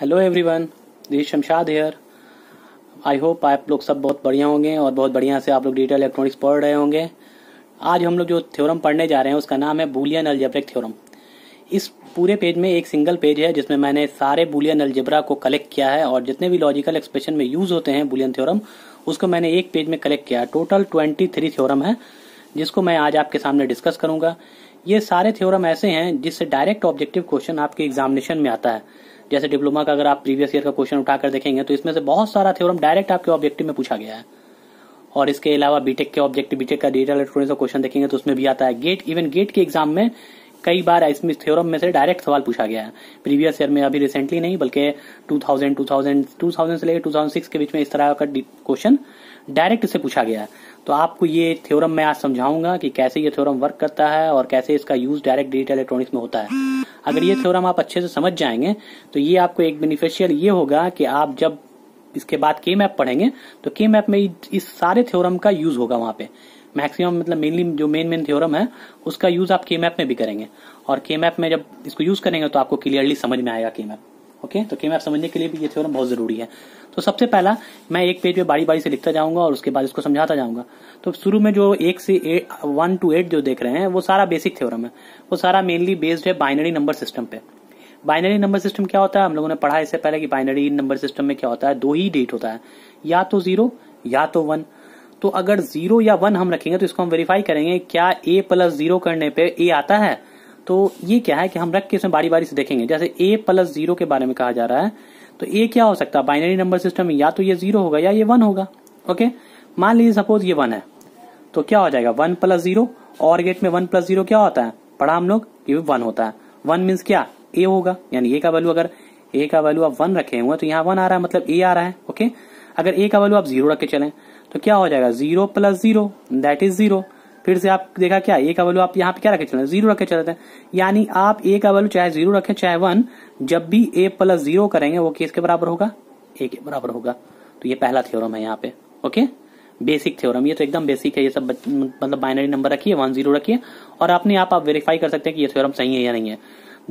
Hello everyone this Shamshad here I hope आप लोग सब बहुत बढ़िया होंगे और बहुत बढ़िया से आप लोग डिजिटल इलेक्ट्रॉनिक्स पढ़ रहे होंगे आज हम लोग जो थ्योरम पढ़ने जा रहे हैं उसका नाम है बुलियन अलजेब्रिक थ्योरम इस पूरे पेज में एक सिंगल पेज है जिसमें मैंने सारे बुलियन अलजेब्रा को कलेक्ट किया है और जितने भी लॉजिकल एक्सप्रेशन में यूज होते हैं बुलियन थ्योरम उसको मैंने एक पेज में कलेक्ट किया है टोटल ट्वेंटी थ्री थ्योरम है जिसको मैं आज आपके सामने डिस्कस करूंगा ये सारे थ्योरम ऐसे हैं जिससे डायरेक्ट ऑब्जेक्टिव क्वेश्चन आपके एग्जामिनेशन में आता है जैसे डिप्लोमा का अगर आप प्रीवियस ईयर का क्वेश्चन उठाकर देखेंगे तो इसमें से बहुत सारा थ्योरम डायरेक्ट आपके ऑब्जेक्टिव में पूछा गया है और इसके अलावा बीटेक के ऑब्जेक्टिव बीटेक का डिजिटल इलेक्ट्रॉनिक्स का क्वेश्चन देखेंगे तो उसमें भी आता है गेट इवन गेट के एग्जाम में कई बार इसमें थ्योरम में से डायरेक्ट सवाल पूछा गया है प्रीवियस ईयर में अभी रिसेंटली नहीं बल्कि 2000 2000 2000 से लेकर 2006 के बीच में इस तरह का क्वेश्चन डायरेक्ट इसे पूछा गया है तो आपको ये थ्योरम मैं आज समझाऊंगा कि कैसे ये थ्योरम वर्क करता है और कैसे इसका यूज डायरेक्ट डिजिटल इलेक्ट्रॉनिक्स में होता है अगर ये थ्योरम आप अच्छे से समझ जाएंगे तो ये आपको एक बेनिफिशियल ये होगा कि आप जब इसके बाद के मैप पढ़ेंगे तो के मैप में इस सारे थ्योरम का यूज होगा वहां पे मैक्सिमम मतलब मेनली जो मेन मेन थ्योरम है उसका यूज आप के मैप में भी करेंगे और के मैप में जब इसको यूज करेंगे तो आपको क्लियरली समझ में आएगा के मैप ओके तो के समझने के लिए भी ये थ्योरम बहुत जरूरी है तो सबसे पहला मैं एक पेज पे बारी बारी से लिखता जाऊंगा और उसके बाद इसको समझाता जाऊंगा तो शुरू में जो एक से एट वन टू एट जो देख रहे हैं वो सारा बेसिक थ्योरम है वो सारा मेनली बेस्ड है बाइनरी नंबर सिस्टम पे बाइनरी नंबर सिस्टम क्या होता है हम लोगों ने पढ़ा इससे पहले कि बाइनरी नंबर सिस्टम में क्या होता है दो ही डेट होता है या तो जीरो या तो वन तो अगर जीरो या वन हम रखेंगे तो इसको हम वेरीफाई करेंगे क्या ए प्लस जीरो करने पे ए आता है तो ये क्या है कि हम रख के इसमें बारी बारी से देखेंगे जैसे ए प्लस जीरो के बारे में कहा जा रहा है तो ए क्या हो सकता है बाइनरी नंबर सिस्टम में या तो ये जीरो होगा या ये वन होगा ओके मान लीजिए सपोज ये वन है तो क्या हो जाएगा one plus zero or gate में वन प्लस जीरो क्या होता है पढ़ा हम लोग ये वन होता है वन मीन्स क्या ए होगा यानी ए का वैल्यू अगर ए का वैल्यू आप वन रखे हुए तो यहाँ वन आ रहा है मतलब ए आ रहा है ओके अगर ए का वैल्यू आप जीरो रख के चले तो क्या हो जाएगा zero plus zero that is zero फिर से आप देखा क्या ए का वैल्यू आप यहाँ पे क्या रखे चल रहे जीरो रखे चलते हैं यानी आप ए का वैल्यू चाहे जीरो रखे चाहे वन जब भी ए प्लस जीरो करेंगे वो किसके बराबर होगा ए के बराबर होगा तो ये पहला थ्योरम है यहाँ पे ओके बेसिक थ्योरम ये तो एकदम बेसिक है ये सब मतलब बाइनरी नंबर रखिए वन जीरो रखिए और अपने आप आप वेरीफाई कर सकते हैं कि ये थ्योरम सही है या नहीं है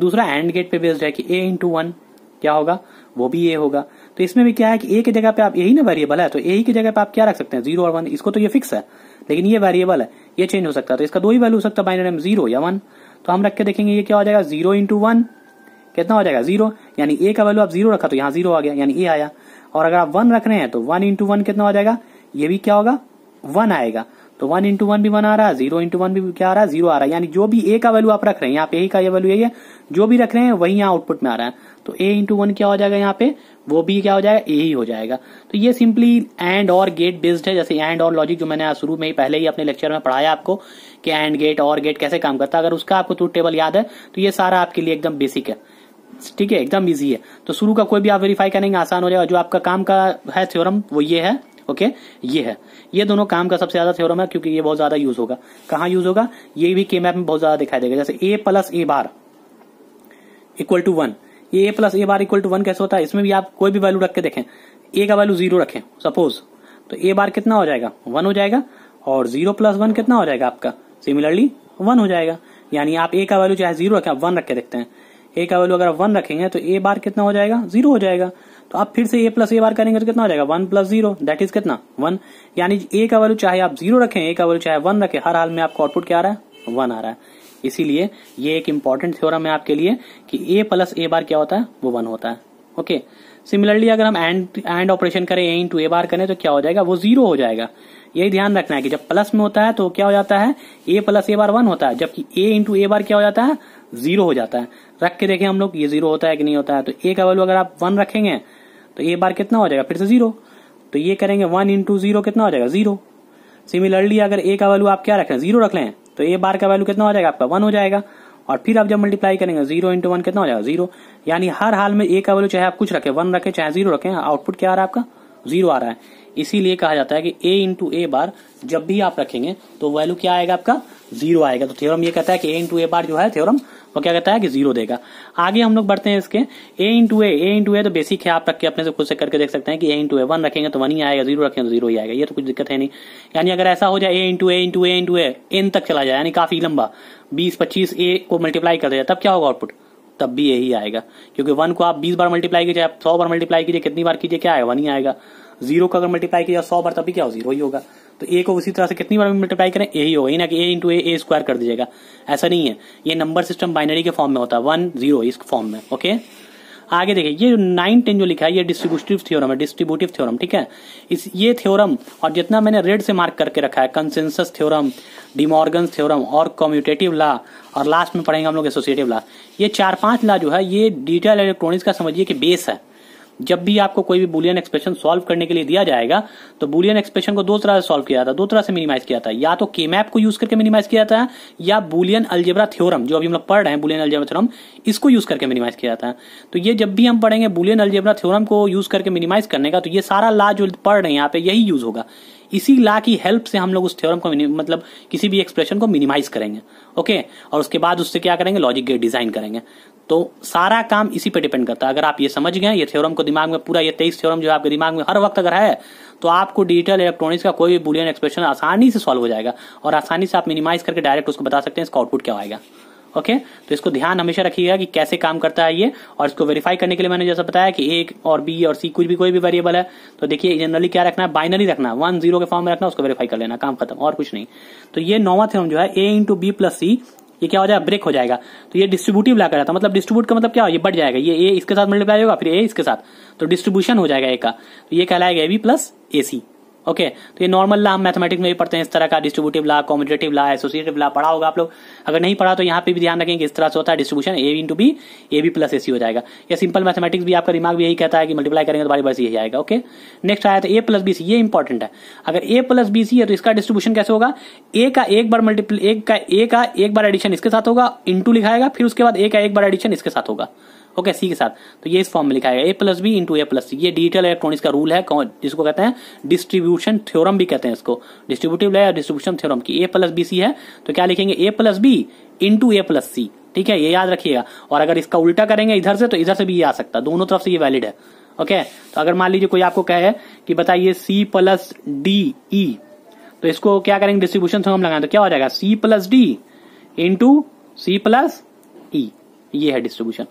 दूसरा एंड गेट पे बेस्ड है कि ए इंटू वन क्या होगा वो भी ए होगा तो इसमें भी क्या है कि ए की जगह पे आप यही ना वेरिएबल है तो ए की जगह पे आप क्या रख सकते हैं जीरो और वन इसको तो ये फिक्स है लेकिन ये वेरिएबल है ये चेंज हो सकता है तो इसका दो ही वैल्यू हो सकता है बाइनरी में जीरो या वन तो हम रख के देखेंगे ये क्या हो जाएगा जीरो इंटू वन कितना हो जाएगा जीरो यानी ए का वैल्यू आप जीरो रखा तो यहाँ जीरो आ गया यानी ए आया और अगर आप वन रख रहे हैं तो वन इंटू वन कितना हो जाएगा ये भी क्या होगा वन आएगा तो वन इंटू वन भी वन आ रहा है जीरो इंटू वन भी क्या आ रहा है जीरो आ रहा है यानी जो भी ए का वैल्यू आप रख रहे हैं यहाँ पे ए का ये वैल्यू यही है जो भी रख रहे हैं वही यहाँ आउटपुट में आ रहा है तो ए इंटू वन क्या हो जाएगा यहाँ पे वो भी क्या हो जाएगा ए ही हो जाएगा तो ये simply and or gate based है जैसे एंड और लॉजिक जो मैंने आज शुरू में ही पहले ही अपने लेक्चर में पढ़ाया आपको कि एंड गेट और गेट कैसे काम करता है अगर उसका आपको ट्रूथ टेबल याद है तो ये सारा आपके लिए एकदम बेसिक है ठीक है एकदम ईजी है तो शुरू का कोई भी आप वेरीफाई करेंगे आसान हो जाएगा जो आपका काम का है थ्योरम वो ये है ओके okay, ये है ये दोनों काम का सबसे ज्यादा थ्योरम है क्योंकि ये बहुत ज्यादा यूज होगा कहा यूज होगा ये भी के मैप में बहुत ज्यादा दिखाई देगा जैसे A plus A bar equal to one A A plus A bar equal to one कैसे होता है इसमें भी आप कोई भी वैल्यू रख के देखें ए का वैल्यू जीरो रखें सपोज तो ए बार कितना हो जाएगा वन हो जाएगा और जीरो प्लस वन कितना हो जाएगा आपका सिमिलरली वन हो जाएगा यानी आप ए का वैल्यू चाहे जीरो रखें आप वन रख के देखते हैं ए का वैल्यू अगर आप वन रखेंगे तो ए बार कितना हो जाएगा जीरो हो जाएगा तो आप फिर से ए प्लस ए बार करेंगे तो कितना हो जाएगा one plus zero that is कितना वन यानी ए का वैल्यू चाहे आप जीरो रखें ए का वैल्यू चाहे वन रखें हर हाल में आपको आउटपुट क्या आ रहा है वन आ रहा है इसीलिए ये एक इम्पॉर्टेंट थ्योरम है आपके लिए कि ए प्लस ए बार क्या होता है वो वन होता है ओके सिमिलरली अगर हम एंड एंड ऑपरेशन करें ए इंटू ए बार करें तो क्या हो जाएगा वो जीरो हो जाएगा यही ध्यान रखना है कि जब प्लस में होता है तो क्या हो जाता है A plus A bar one होता है जबकि ए इंटू ए बार क्या हो जाता है जीरो हो जाता है रख के देखें हम लोग ये जीरो होता है कि नहीं होता है तो ए का वैल्यू अगर आप वन रखेंगे तो ए बार कितना हो जाएगा फिर से जीरो तो ये करेंगे वन इंटू जीरो कितना हो जाएगा जीरो सिमिलरली अगर ए का वैल्यू आप क्या रखें जीरो रख लें तो ए बार का वैल्यू कितना हो जाएगा आपका वन हो जाएगा और फिर आप जब मल्टीप्लाई करेंगे जीरो इंटू वन कितना हो जाएगा जीरो यानी हर हाल में ए का वैल्यू चाहे आप कुछ रखें वन रखें चाहे जीरो रखें आउटपुट क्या आ रहा है आपका जीरो आ रहा है इसीलिए कहा जाता है कि ए इंटू ए बार जब भी आप रखेंगे तो वैल्यू क्या आएगा आपका जीरो आएगा तो थ्योरम ये कहता है कि ए इंटू ए बार जो है थ्योरम वो क्या कहता है कि जीरो देगा आगे हम लोग बढ़ते हैं इसके ए इंटू ए ए इंटू ए तो बेसिक है आप रख के अपने से खुद से करके देख सकते हैं कि ए इंटू ए वन रखेंगे तो वन ही आएगा जीरो रखेंगे तो जीरो ही आएगा ये तो कुछ दिक्कत है नहीं यानी अगर ऐसा हो जाए A into A into A into A n तक चला जाए यानी काफी लंबा बीस पच्चीस ए को मल्टीप्लाई कर दिया तब क्या होगा आउटपुट तब भी यही आएगा क्योंकि वन को आप बीस बार मल्टीप्लाई कीजिए आप सौ बार मल्टीप्लाई कीजिए कितनी बार कीजिए क्या आएगा वन ही आएगा जीरो को अगर मल्टीप्लाई किया सौ बार तभी क्या हो जीरो ही होगा तो ए को उसी तरह से कितनी बार मल्टीप्लाई करें ए ही होगा ना कि ए इंटू ए ए स्क्वायर कर दीजिएगा ऐसा नहीं है ये नंबर सिस्टम बाइनरी के फॉर्म में होता है वन जीरो इस फॉर्म में ओके आगे देखिए ये नाइन टेन जो लिखा है ये डिस्ट्रीब्यूटिव थ्योरम है डिस्ट्रीब्यूटिव थ्योरम ठीक है इस ये थ्योरम और जितना मैंने रेड से मार्क करके रखा है कंसेंसस थ्योरम डिमॉर्गन थ्योरम और कम्यूटेटिव ला और लास्ट में पढ़ेंगे हम लोग एसोसिएटिव ला ये चार पांच ला जो है ये डिजिटल इलेक्ट्रॉनिक्स का समझिए कि बेस है जब भी आपको कोई भी बुलियन एक्सप्रेशन सॉल्व करने के लिए दिया जाएगा तो बुलियन एक्सप्रेशन को दो तरह से सॉल्व किया जाता है दो तरह से मिनिमाइज किया जाता है या तो मैप को यूज करके मिनिमाइज किया जाता है या बुलियन अल्जेब्रा थ्योरम जो अभी हम लोग पढ़ रहे हैं बुलियन अल्जेब्रा थ्योरम इसको यूज करके मिनिमाइज किया जाता है तो ये जब भी हम पढ़ेंगे बुलियन अल्जेब्रा थ्योरम को यूज करके मिनिमाइज करने का तो ये सारा ला जो पढ़ रहे हैं यहाँ पे यही यूज होगा इसी ला की हेल्प से हम लोग उस थ्योरम को मतलब किसी भी एक्सप्रेशन को मिनिमाइज करेंगे ओके और उसके बाद उससे क्या करेंगे लॉजिक गेट डिजाइन करेंगे तो सारा काम इसी पे डिपेंड करता है अगर आप ये समझ गए ये थ्योरम को दिमाग में पूरा ये तेईस थ्योरम जो आपके दिमाग में हर वक्त अगर है तो आपको डिजिटल इलेक्ट्रॉनिक्स का कोई भी बुलियन एक्सप्रेशन आसानी से सॉल्व हो जाएगा और आसानी से आप मिनिमाइज करके डायरेक्ट उसको बता सकते हैं इसका आउटपुट क्या आएगा ओके okay? तो इसको ध्यान हमेशा रखिएगा कि कैसे काम करता है ये और इसको वेरीफाई करने के लिए मैंने जैसा बताया कि एक और बी और सी कुछ भी कोई भी वेरिएबल है तो देखिए जनरली क्या रखना है बाइनरी रखना वन जीरो के फॉर्म में रखना उसको वेरीफाई कर लेना काम खत्म और कुछ नहीं तो ये नोवा थे जो है A into B plus C ये क्या हो जाएगा ब्रेक हो जाएगा तो ये डिस्ट्रीब्यूटिव लाकर जाता है मतलब डिस्ट्रीब्यूट का मतलब क्या हो ये बढ़ जाएगा ये ए इसके साथ मल्टीप्लाई होगा फिर ए इसके साथ तो डिस्ट्रीब्यूशन हो जाएगा ए का तो ये कहलाएगा A B plus A C okay तो ये नॉर्मल ला हम मैथमेटिक्स में भी पढ़ते हैं इस तरह का distributive law commutative law associative law पढ़ा होगा आप लोग अगर नहीं पढ़ा तो यहाँ पे भी ध्यान रखेंगे इस तरह से होता है distribution A into B A B plus A C हो जाएगा या सिंपल मैथमेटिक्स भी आपका दिमाग भी यही कहता है कि मल्टीप्लाई करेंगे तो बारी बस यही आएगा ओके नेक्स्ट आया था ए प्लस बीसी ये इंपॉर्टेंट है अगर ए प्लस बीसी है तो इसका डिस्ट्रीब्यूशन कैसे होगा ए का एक बार मल्टीप्ल का ए का एक बार एडिशन इसके साथ होगा इंटू लिखाएगा फिर उसके बाद ए का एक बार एडिशन इसके साथ होगा ओके सी के साथ तो ये इस फॉर्म में लिखा है A plus B into A plus C ये डिजिटल इलेक्ट्रॉनिक्स का रूल है जिसको कहते हैं डिस्ट्रीब्यूशन थ्योरम भी कहते हैं इसको डिस्ट्रीब्यूटिव लॉ या डिस्ट्रीब्यूशन थ्योरम की ए प्लस बी सी है तो क्या लिखेंगे A plus B into A plus C ठीक है ये याद रखिएगा और अगर इसका उल्टा करेंगे इधर से तो इधर से भी ये आ सकता है दोनों तरफ से ये वैलिड है ओके तो अगर मान लीजिए कोई आपको कहे कि बताइए सी प्लस डी ई तो इसको क्या करेंगे डिस्ट्रीब्यूशन थ्योरम लगाएं तो क्या हो जाएगा C plus D into C plus E ये है डिस्ट्रीब्यूशन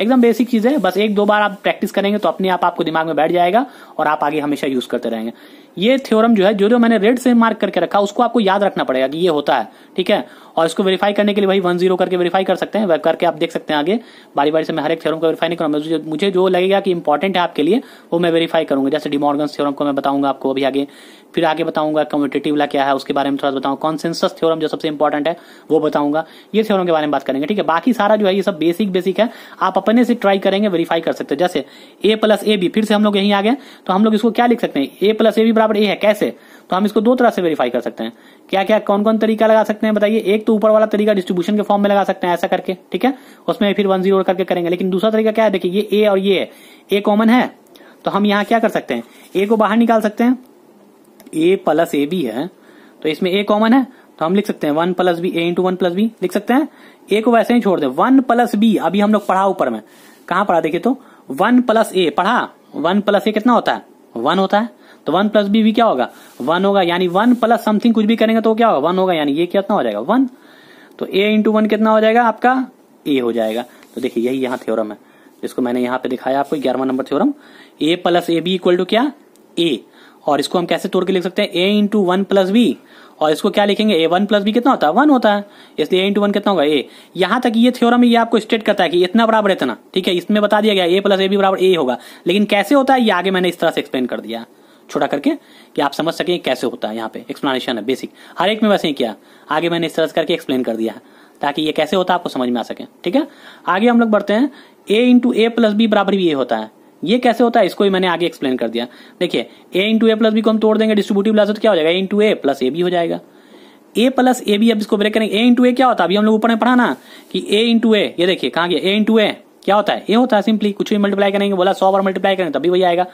एकदम बेसिक चीज है बस एक दो बार आप प्रैक्टिस करेंगे तो अपने आप आपको दिमाग में बैठ जाएगा और आप आगे हमेशा यूज करते रहेंगे ये थ्योरम जो है जो जो मैंने रेड से मार्क करके रखा उसको आपको याद रखना पड़ेगा कि ये होता है ठीक है और इसको वेरीफाई करने के लिए वही वन जीरो करके वेरीफाई कर सकते हैं करके आप देख सकते हैं आगे बारी बारी से मैं हर एक थ्योरम को वेरीफाई नहीं करूँगा मुझे, जो लगेगा कि इंपॉर्टेंट है आपके लिए वो मैं वेरीफाई करूंगा जैसे डिमॉर्गन थ्योरम को मैं बताऊंगा आपको अभी आगे फिर आगे बताऊंगा कम्यूटेटिव ला क्या है उसके बारे में थोड़ा सा बताऊँ कॉन्सेंसस थ्योरम जो सबसे इंपॉर्टेंट है वो बताऊंगा ये थ्योरम के बारे में बात करेंगे ठीक है बाकी सारा जो है ये सब बेसिक बेसिक है आप अपने से ट्राई करेंगे वेरीफाई कर सकते हैं जैसे ए प्लस ए बी फिर से हम लोग यहीं आ गए तो हम लोग इसको क्या लिख सकते हैं ए प्लस ए बी बराबर ए है कैसे तो हम इसको दो तरह से वेरीफाई कर सकते हैं क्या क्या कौन कौन तरीका लगा सकते हैं बताइए एक तो ऊपर वाला तरीका डिस्ट्रीब्यूशन के फॉर्म में लगा सकते हैं ऐसा करके ठीक है उसमें फिर वन जीरो करके करेंगे लेकिन दूसरा तरीका क्या है देखिए ये ए और ये है ए कॉमन है तो हम यहाँ क्या कर सकते हैं ए को बाहर निकाल सकते हैं ए प्लस ए बी है तो इसमें ए कॉमन है तो हम लिख सकते हैं one plus B A into one plus B लिख सकते हैं ए को वैसे ही छोड़ दे वन प्लस बी अभी हम लोग पढ़ा ऊपर में कहा पढ़ा देखिए तो वन प्लस ए पढ़ा वन प्लस ए कितना होता है वन होता है तो वन प्लस बी भी क्या होगा वन होगा यानी वन प्लस समथिंग कुछ भी करेंगे तो क्या होगा वन होगा यानी ये कितना हो जाएगा वन तो ए इंटू वन कितना हो जाएगा आपका ए हो जाएगा तो देखिए यही यहाँ थ्योरम है जिसको मैंने यहाँ पे दिखाया आपको ग्यारहवा number theorem A plus A B equal to क्या ए और इसको हम कैसे तोड़ के लिख सकते हैं A into one plus B और इसको क्या लिखेंगे ए वन प्लस बी कितना होता है वन होता है इसलिए ए इंटू वन कितना होगा ए यहाँ तक ये थ्योरम ये आपको स्टेट करता है कि इतना बराबर इतना ठीक है इसमें बता दिया गया ए प्लस ए बी बराबर ए होगा लेकिन कैसे होता है ये आगे मैंने इस तरह से एक्सप्लेन कर दिया छोटा करके कि आप समझ सकें कैसे होता है यहाँ पे एक्सप्लेनेशन है बेसिक हर एक में वैसे ही किया आगे मैंने इस तरह करके एक्सप्लेन कर दिया है ताकि ये कैसे होता है आपको समझ में आ सके ठीक है आगे हम लोग बढ़ते हैं A into A plus B बराबर भी ये होता है ये कैसे होता है इसको ही मैंने आगे एक्सप्लेन कर दिया देखिए A into A plus B को हम तोड़ देंगे डिस्ट्रीब्यूटिव लास्ट तो क्या हो जाएगा A into A plus A B हो जाएगा ए प्लस ए बी अब इसको ब्रेक करेंगे ए इंटू ए क्या होता है अभी हम लोग ऊपर में पढ़ा ना कि ए इंटू ए ये देखिए कहाँ गया ए इंटू ए क्या होता है ए होता है सिंपली कुछ भी मल्टीप्लाई करेंगे बोला सौ बार मल्टीप्लाई करेंगे तभी वही आएगा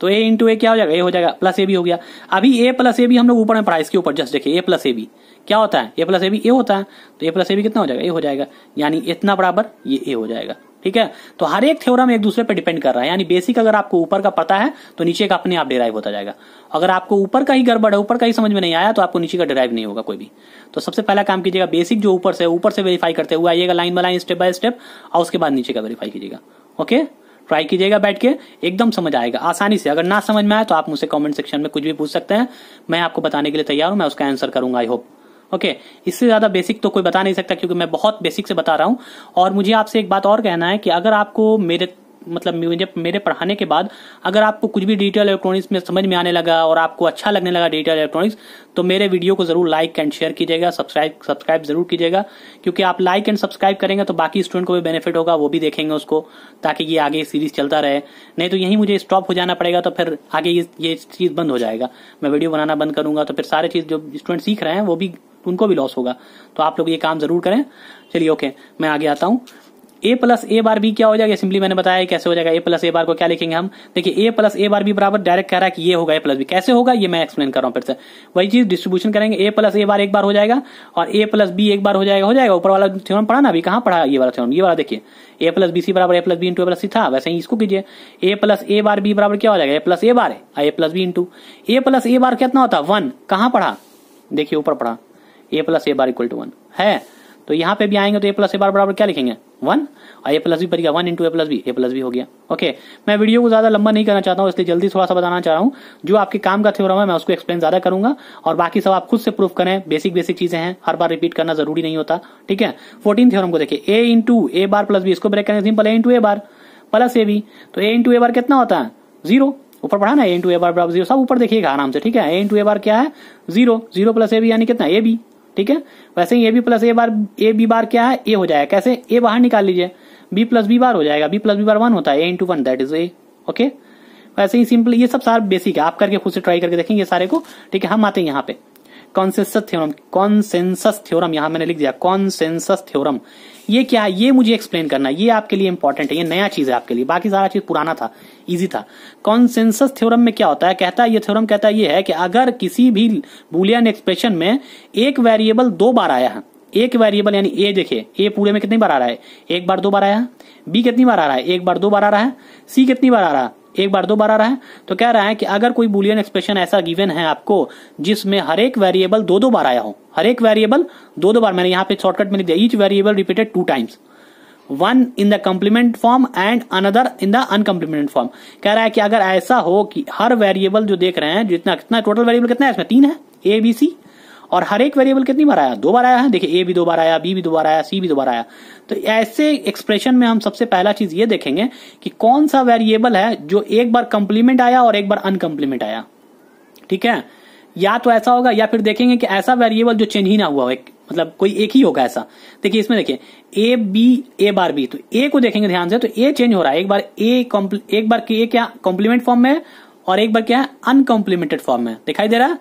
तो ए इंटू ए क्या हो जाएगा ए हो जाएगा प्लस ए भी हो गया अभी ए प्लस ए भी हम लोग ऊपर में प्राइस के ऊपर जस्ट देखिए ए प्लस ए भी क्या होता है ए प्लस ए भी ए होता है तो ए प्लस ए भी कितना हो जाएगा ए हो जाएगा यानी इतना बराबर ये ए हो जाएगा ठीक है तो हर एक थ्योरम एक दूसरे पर डिपेंड कर रहा है यानी बेसिक अगर आपको ऊपर का पता है तो नीचे का अपने आप डिराइव होता जाएगा अगर आपको ऊपर का ही गड़बड़ है ऊपर का ही समझ में नहीं आया तो आपको नीचे का डिराइव नहीं होगा कोई भी तो सबसे पहला काम कीजिएगा बेसिक जो ऊपर से ऊपर से वेरीफाई करते हुए आइएगा line by line step by step और उसके बाद नीचे का वेरीफाई कीजिएगा ओके ट्राई कीजिएगा बैठ के एकदम समझ आएगा आसानी से अगर ना समझ में आए तो आप मुझसे कमेंट सेक्शन में कुछ भी पूछ सकते हैं मैं आपको बताने के लिए तैयार हूं मैं उसका आंसर करूंगा आई होप ओके okay, इससे ज्यादा बेसिक तो कोई बता नहीं सकता क्योंकि मैं बहुत बेसिक से बता रहा हूं और मुझे आपसे एक बात और कहना है कि अगर आपको मेरे मतलब मुझे मेरे पढ़ाने के बाद अगर आपको कुछ भी डिजिटल इलेक्ट्रॉनिक्स में समझ में आने लगा और आपको अच्छा लगने लगा डिजिटल इलेक्ट्रॉनिक्स तो मेरे वीडियो को जरूर लाइक एंड शेयर कीजिएगा सब्सक्राइब सब्सक्राइब जरूर कीजिएगा क्योंकि आप लाइक एंड सब्सक्राइब करेंगे तो बाकी स्टूडेंट को भी बेनिफिट होगा वो भी देखेंगे उसको ताकि ये आगे सीरीज चलता रहे नहीं तो यही मुझे स्टॉप हो जाना पड़ेगा तो फिर आगे ये ये चीज़ बंद हो जाएगा मैं वीडियो बनाना बंद करूंगा तो फिर सारे चीज़ जो स्टूडेंट सीख रहे हैं वो भी उनको भी लॉस होगा तो आप लोग ये काम जरूर करें चलिए ओके मैं आगे आता हूँ ए प्लस ए बार बी क्या हो जाएगा सिंपली मैंने बताया कैसे हो जाएगा ए प्लस ए बार को क्या लिखेंगे हम देखिए A plus A bar B बराबर डायरेक्ट कह रहा है कि ये होगा ए प्लस बी कैसे होगा ये मैं एक्सप्लेन कर रहा हूँ फिर से वही चीज डिस्ट्रीब्यूशन करेंगे ए प्लस ए बार एक बार हो जाएगा और ए प्लस बी एक बार हो जाएगा हो जाएगा ऊपर वाला थ्योरम पढ़ा ना अभी कहाँ पढ़ा ये वाला थ्योरम ये वाला देखिए ए प्लस बी सी बराबर A plus B into A plus C था वैसे ही इसको कीजिए ए प्लस ए बार बी बराबर क्या हो जाएगा A plus A bar A plus B into A plus A bar कितना होता है वन कहाँ पढ़ा देखिए ऊपर पढ़ा A plus A bar equal to one है तो यहाँ पे भी आएंगे तो ए प्लस ए बार बराबर क्या लिखेंगे वन और ए प्लस बी पर one into A plus B A plus B हो गया ओके मैं वीडियो को ज्यादा लंबा नहीं करना चाहता हूँ इसलिए जल्दी थोड़ा सा बताना चाह रहा हूँ जो आपके काम का थ्योरम है मैं उसको एक्सप्लेन ज्यादा करूंगा और बाकी सब आप खुद से प्रूफ करें बेसिक बेसिक चीजें हैं हर बार रिपीट करना जरूरी नहीं होता ठीक है फोर्टीन थ्योरम को देखिए A into A bar plus B इसको ब्रेक करने simple A into A bar plus A B तो ए इंटू ए बार कितना होता है जीरो ऊपर पढ़ा ना ए इंटू ए बार बराबर जीरो सब ऊपर देखिएगा आराम से ठीक है ए इंटू ए बार क्या है zero zero plus A B यानी कितना ए बी ठीक है वैसे ही A B plus A bar A B bar क्या है ए हो जाएगा कैसे ए बाहर निकाल लीजिए बी प्लस बी बार हो जाएगा B plus B bar one होता है A into one that is A okay वैसे ही सिंपल ये सब सारा बेसिक है आप करके खुद से ट्राई करके देखेंगे सारे को ठीक है हम आते हैं यहाँ पे कॉन्सेंसस थ्योरम कॉन्सेंसस थ्योरम यहाँ मैंने लिख दिया कॉन्सेंसस थ्योरम ये क्या है ये मुझे एक्सप्लेन करना ये आपके लिए इंपॉर्टेंट है ये नया चीज है आपके लिए बाकी सारा चीज पुराना था इजी था कॉन्सेंसस थ्योरम में क्या होता है कहता है ये थ्योरम कहता है ये है कि अगर किसी भी बुलियन एक्सप्रेशन में एक वेरिएबल दो बार आया है एक वेरिएबल यानी ए देखिए ए पूरे में कितनी बार आ रहा है एक बार दो बार आया बी कितनी बार आ रहा है एक बार दो बार आ रहा है सी कितनी बार आ रहा है एक बार दो बार आ रहा है तो कह रहा है कि अगर कोई बुलियन एक्सप्रेशन ऐसा गिवन है आपको जिसमें हर एक वेरिएबल दो दो बार आया हो हर एक वेरिएबल दो दो बार मैंने यहाँ पे शॉर्टकट में लिख दिया each variable repeated two times one in the complement form and another in the uncomplement form कह रहा है कि अगर ऐसा हो कि हर वेरिएबल जो देख रहे हैं जितना कितना टोटल वेरिएबल कितना है इसमें तीन है ए बी सी और हर एक वेरिएबल कितनी बार आया दो बार आया है देखिए ए भी दो बार आया बी भी दो बार आया सी भी दो बार आया तो ऐसे एक्सप्रेशन में हम सबसे पहला चीज ये देखेंगे कि कौन सा वेरिएबल है जो एक बार कंप्लीमेंट आया और एक बार अनकम्प्लीमेंट आया ठीक है या तो ऐसा होगा या फिर देखेंगे कि ऐसा वेरिएबल जो चेंज ही ना हुआ हो एक मतलब कोई एक ही होगा ऐसा देखिए इसमें देखिए A B A bar B तो ए को देखेंगे ध्यान से तो ए चेंज हो रहा है एक बार ए एक बार ए क्या कॉम्प्लीमेंट फॉर्म में और एक बार क्या है अनकम्प्लीमेंटेड फॉर्म में दिखाई दे रहा है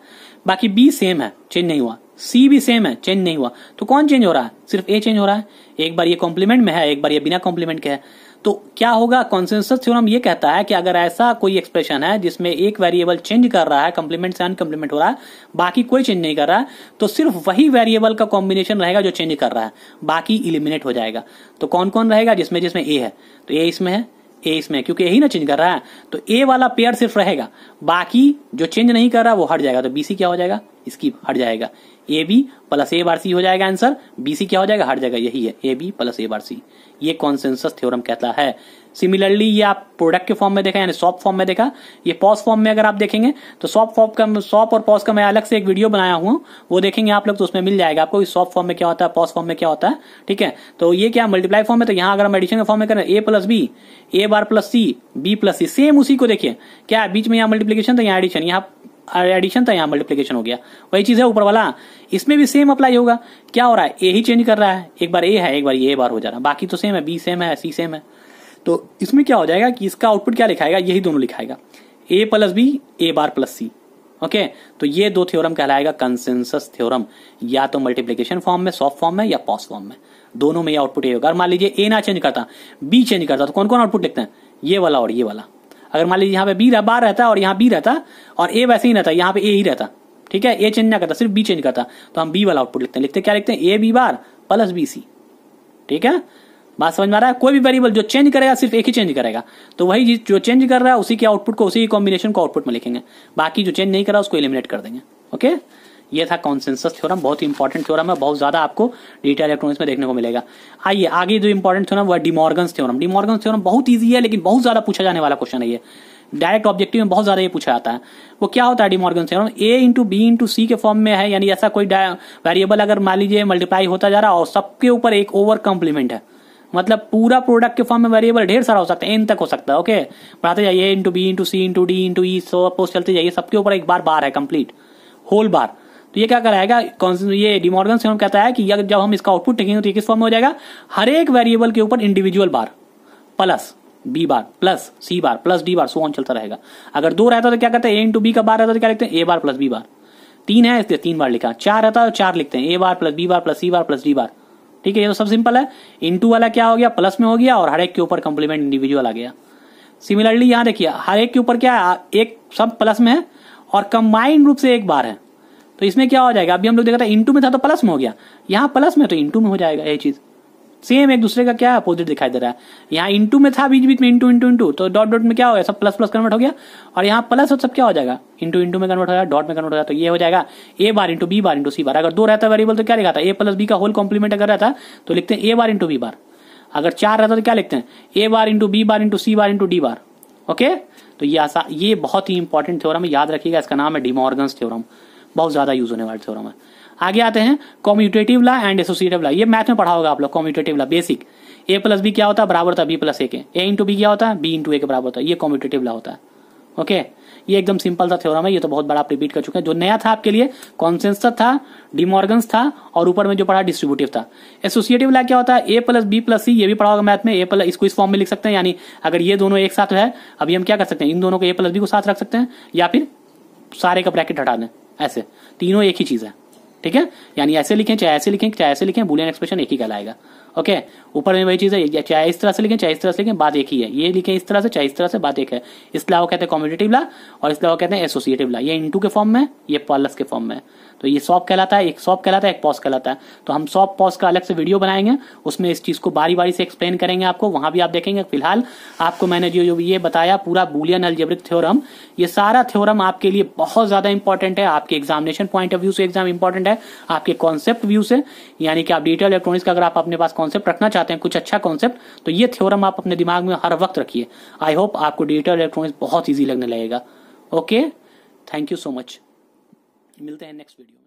बाकी बी सेम है चेंज नहीं हुआ सी भी सेम है चेंज नहीं हुआ तो कौन चेंज हो रहा है सिर्फ ए चेंज हो रहा है एक बार ये कॉम्प्लीमेंट में है एक बार ये बिना कॉम्प्लीमेंट के है तो क्या होगा कॉन्सेंसस थ्योरम ये कहता है कि अगर ऐसा कोई एक्सप्रेशन है जिसमें एक वेरिएबल चेंज कर रहा है कम्प्लीमेंट से अनकम्प्लीमेंट हो रहा है बाकी कोई चेंज नहीं कर रहा है तो सिर्फ वही वेरिएबल का कॉम्बिनेशन रहेगा जो चेंज कर रहा है बाकी इलिमिनेट हो जाएगा तो कौन कौन रहेगा जिसमें जिसमें ए है तो ए इसमें है ए इसमें क्योंकि यही ना चेंज कर रहा है तो ए वाला पेयर सिर्फ रहेगा बाकी जो चेंज नहीं कर रहा वो हट जाएगा तो बीसी क्या हो जाएगा इसकी हट जाएगा ए बी प्लस ए बार सी हो जाएगा आंसर बीसी क्या हो जाएगा हट जाएगा यही है ए बी प्लस ए बार सी ये कॉन्सेंसस थ्योरम कहता है सिमिलरली ये आप प्रोडक्ट के फॉर्म में देखा यानी सॉप फॉर्म में देखा ये पॉज फॉर्म में अगर आप देखेंगे तो सॉप फॉर्म का सॉप और पॉज का मैं अलग से एक वीडियो बनाया हूं वो देखेंगे आप लोग तो उसमें मिल जाएगा आपको सॉप फॉर्म में क्या होता है पॉज फॉर्म में क्या होता है ठीक है तो ये क्या मल्टीप्लाई फॉर्म है तो यहाँ अगर हम एडिशन के फॉर्म में करें A plus B A bar plus C B plus C same उसी को देखिए क्या बीच में यहाँ मल्टीप्लीकेशन था यहाँ एडिशन यहाँ एडिशन था यहाँ मल्टीप्लीकेशन हो गया वही चीज है ऊपर वाला इसमें भी सेम अप्लाई होगा क्या हो रहा है ए ही चेंज कर रहा है एक बार ए है एक बार ये बार हो जा रहा है बाकी तो सेम है बी सेम है सी सेम है तो इसमें क्या हो जाएगा कि इसका आउटपुट क्या लिखाएगा यही दोनों लिखाएगा A plus B A bar plus C okay तो ये दो थ्योरम कहलाएगा कंसेंसस थ्योरम या तो मल्टीप्लीकेशन फॉर्म में सॉफ्ट फॉर्म में या पॉस फॉर्म में दोनों में ये आउटपुट ये होगा अगर मान लीजिए ए ना चेंज करता बी चेंज करता तो कौन कौन आउटपुट लिखते हैं ये वाला और ये वाला अगर मान लीजिए यहाँ पे बी बार रहता और यहाँ बी रहता और ए वैसे ही रहता यहाँ पे ए ही रहता ठीक है ए चेंज ना करता सिर्फ बी चेंज करता तो हम बी वाला आउटपुट लिखते हैं लिखते क्या लिखते हैं A B bar plus B C ठीक है बात समझ में आ रहा है कोई भी वेरिएबल जो चेंज करेगा सिर्फ एक ही चेंज करेगा तो वही जो चेंज कर रहा है उसी के आउटपुट को उसी कॉम्बिनेशन को आउटपुट में लिखेंगे बाकी जो चेंज नहीं कर रहा उसको इलिमिनेट कर देंगे ओके ये था कॉन्सेंसस थ्योरम बहुत ही इंपॉर्टेंट थ्योरम है बहुत ज्यादा आपको डिटेल इलेक्ट्रॉनिक्स में देखने को मिलेगा आइए आगे जो इंपॉर्टेंट थ्योरम वह डिमॉर्गन्स थ्योरम डिमॉर्गन्स थ्योरम बहुत ईजी है लेकिन बहुत ज्यादा पूछा जाने वाला क्वेश्चन है ये डायरेक्ट ऑब्जेक्टिव में बहुत ज्यादा ये पूछा जाता है वो क्या होता है De Morgan theorem A into B into C के फॉर्म में है यानी ऐसा कोई वेरिएबल अगर मान लीजिए मल्टीप्लाई होता जा रहा है और सबके ऊपर एक ओवर कॉम्प्लीमेंट है मतलब पूरा प्रोडक्ट के फॉर्म में वेरिएबल ढेर सारा हो सकता है एन तक हो सकता है ओके बढ़ाते जाइए into B into C into D into E so अपोज चलते जाइए सबके ऊपर एक बार बार है कंप्लीट होल बार तो ये क्या कराएगा ये डिमोर्गन से हम कहता है कि जब हम इसका आउटपुट देखेंगे तो ये किस फॉर्म में हो जाएगा हर एक वेरिएबल के ऊपर individual bar plus B bar plus C bar plus D bar so on चलता रहेगा अगर दो रहता तो क्या करते हैं ए इंटू बी का बार रहता तो क्या लिखते हैं ए बार प्लस बी बार तीन है इसलिए तीन बार लिखा चार रहता तो चार लिखते हैं A bar plus B bar plus C bar plus D bar ठीक है ये तो सब सिंपल है इंटू वाला क्या हो गया प्लस में हो गया और हर एक के ऊपर कॉम्प्लीमेंट इंडिविजुअल आ गया सिमिलरली यहां देखिए हर एक के ऊपर क्या है एक सब प्लस में है और कंबाइंड रूप से एक बार है तो इसमें क्या हो जाएगा अभी हम लोग देखा था इंटू में था तो प्लस में हो गया यहां प्लस में तो इंटू में हो जाएगा ये चीज़ सेम एक दूसरे का क्या अपोजिट दिखाई दे रहा है यहाँ इंटू में था बीच बीच में इंटू इंटू इंटू तो डॉट डॉट में क्या होगा सब प्लस प्लस कन्वर्ट हो गया और यहाँ प्लस सब क्या हो जाएगा इंटू इंटू में कन्वर्ट हो जाएगा डॉट में कन्वर्ट हो जाएगा तो ये हो जाएगा A bar into B bar into C bar अगर दो रहता वेरिएबल तो क्या लिखा था ए प्लस बी का होल कॉम्प्लीमेंट अगर रहता तो लिखते हैं ए बार इंटू बी बार अगर चार रहता तो क्या लिखते हैं A bar into B bar into C bar into D bar okay तो ये ऐसा ये बहुत ही इंपॉर्टेंट थ्योरम है याद रखिएगा इसका नाम है डिमोर्गन थ्योरम बहुत ज्यादा यूज होने वाला थ्योरम है आगे आते हैं commutative law and associative law ये मैथ में पढ़ा होगा आप लोग commutative law basic A plus B क्या होता है बराबर था बी प्लस ए के ए इंटू बी क्या होता है बी इंटू ए के बराबर होता है ये कॉम्यूटेटिव ला होता है ओके ये एकदम सिंपल सा थ्योरम है ये तो बहुत बड़ा आप रिपीट कर चुके हैं जो नया था आपके लिए कॉन्सेंस था डिमोर्गन था और ऊपर में जो पढ़ा डिस्ट्रीब्यूटिव था एसोसिएटिव ला क्या होता है A plus B plus C ये भी पढ़ा होगा मैथ में ए प्लस इसको इस फॉर्म में लिख सकते हैं यानी अगर ये दोनों एक साथ है अभी हम क्या कर सकते हैं इन दोनों को ए प्लस बी को साथ रख सकते हैं या फिर सारे का ब्रैकेट हटा दें ऐसे तीनों एक ही चीज है ठीक है यानी ऐसे लिखें चाहे ऐसे लिखें चाहे ऐसे लिखें बुलियन एक्सप्रेशन एक ही कहलाएगा ओके ऊपर में वही चीज है चाहे इस तरह से लिखें चाहे इस तरह से लिखें बात एक ही है ये लिखें इस तरह से चाहे इस तरह से बात एक है इसलिए वो कहते हैं कॉम्पिटेटिव ला और इसलिए वो कहते हैं एसोसिएटिव ला ये इंटू के फॉर्म में ये प्लस के फॉर्म में तो ये सॉप कहलाता है एक सॉप कहलाता है एक पॉस कहलाता है तो हम सॉप पॉस का अलग से वीडियो बनाएंगे उसमें इस चीज को बारी बारी से एक्सप्लेन करेंगे आपको वहां भी आप देखेंगे फिलहाल आपको मैंने जो जो ये बताया पूरा बुलियन अल्जेब्रिक थ्योरम ये सारा थ्योरम आपके लिए बहुत ज्यादा इंपॉर्टेंट है आपके एग्जामिनेशन पॉइंट ऑफ व्यू से एग्जाम इंपॉर्टेंट है आपके कॉन्सेप्ट व्यू से यानी कि आप डिटेल इलेक्ट्रॉनिक्स का अगर आप अपने पास कॉन्सेप्ट रखना चाहते चाहते हैं कुछ अच्छा कॉन्सेप्ट तो ये थ्योरम आप अपने दिमाग में हर वक्त रखिए आई होप आपको डिजिटल इलेक्ट्रॉनिक्स बहुत ईजी लगने लगेगा okay thank you so much मिलते हैं नेक्स्ट वीडियो